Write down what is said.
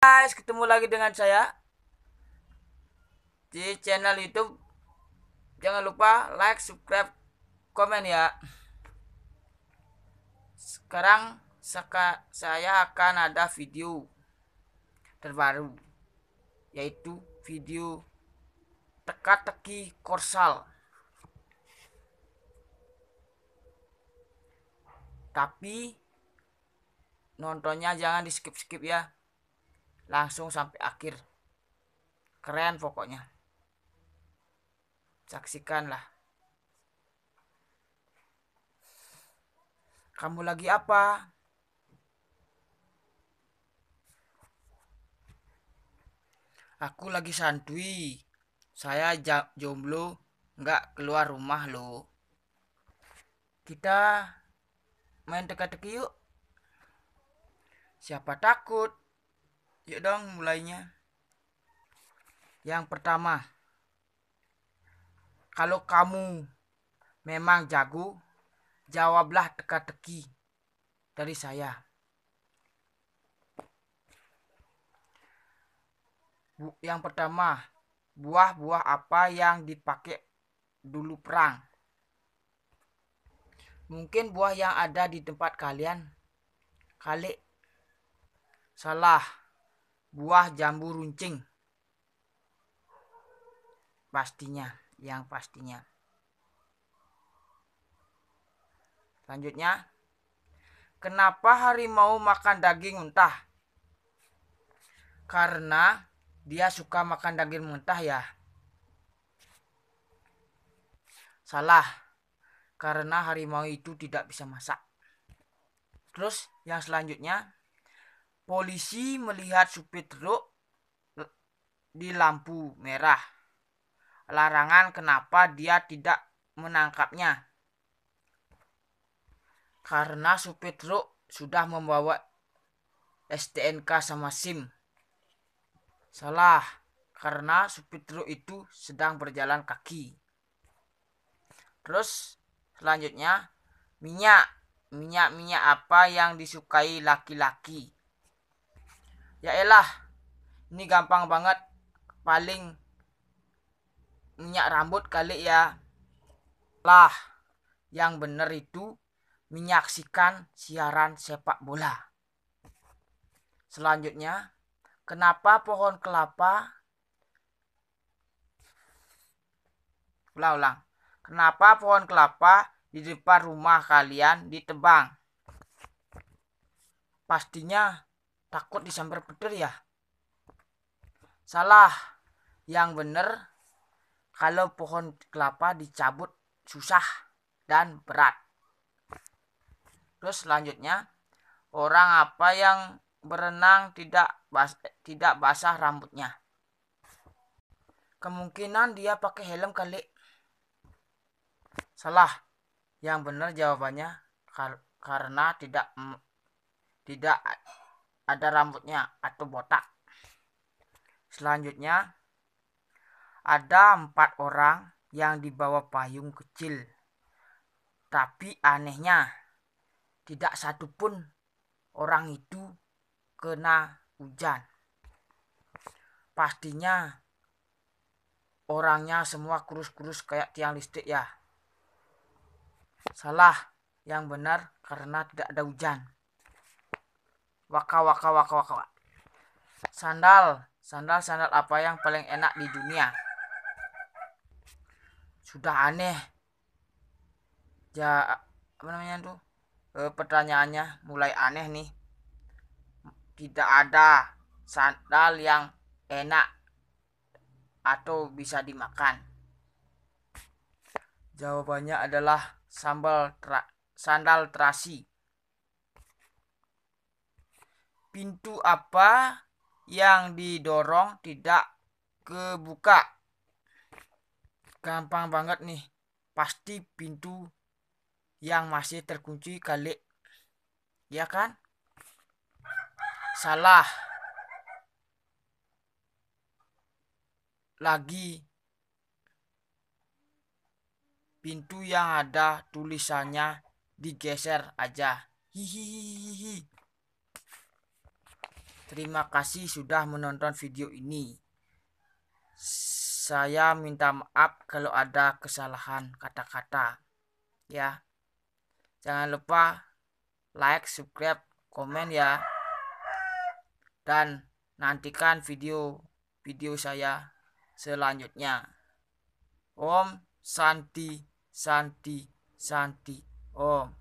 guys, ketemu lagi dengan saya di channel YouTube. Jangan lupa like, subscribe, komen ya. Sekarang saya akan ada video terbaru yaitu video teka-teki korsal. Tapi nontonnya jangan di skip-skip ya langsung sampai akhir keren pokoknya saksikanlah kamu lagi apa aku lagi santui saya jomblo nggak keluar rumah lo kita main teka-teki yuk siapa takut Yuk dong mulainya. Yang pertama, kalau kamu memang jago, jawablah teka-teki dari saya. Bu, yang pertama, buah-buah apa yang dipakai dulu perang? Mungkin buah yang ada di tempat kalian. Kali salah buah jambu runcing pastinya yang pastinya selanjutnya kenapa harimau makan daging mentah karena dia suka makan daging mentah ya salah karena harimau itu tidak bisa masak terus yang selanjutnya Polisi melihat supir truk eh, di lampu merah. Larangan kenapa dia tidak menangkapnya. Karena supir truk sudah membawa STNK sama SIM. Salah, karena supir truk itu sedang berjalan kaki. Terus selanjutnya minyak. Minyak-minyak apa yang disukai laki-laki? ya elah ini gampang banget paling minyak rambut kali ya lah yang bener itu menyaksikan siaran sepak bola selanjutnya kenapa pohon kelapa ulang-ulang kenapa pohon kelapa di depan rumah kalian ditebang pastinya Takut disambar petir ya? Salah. Yang benar kalau pohon kelapa dicabut susah dan berat. Terus selanjutnya, orang apa yang berenang tidak bas tidak basah rambutnya? Kemungkinan dia pakai helm kali. Salah. Yang benar jawabannya karena tidak tidak ada rambutnya atau botak. Selanjutnya, ada empat orang yang dibawa payung kecil. Tapi anehnya, tidak satupun orang itu kena hujan. Pastinya orangnya semua kurus-kurus kayak tiang listrik ya. Salah, yang benar karena tidak ada hujan. Waka waka waka waka. Sandal, sandal sandal apa yang paling enak di dunia? Sudah aneh. Ya, apa namanya tuh? E, pertanyaannya mulai aneh nih. Tidak ada sandal yang enak atau bisa dimakan. Jawabannya adalah sambal tra sandal terasi pintu apa yang didorong tidak kebuka. Gampang banget nih. Pasti pintu yang masih terkunci kali. Ya kan? Salah. Lagi pintu yang ada tulisannya digeser aja. Hihihihihi. Terima kasih sudah menonton video ini. Saya minta maaf kalau ada kesalahan kata-kata. Ya. Jangan lupa like, subscribe, komen ya. Dan nantikan video-video saya selanjutnya. Om Santi Santi Santi Om.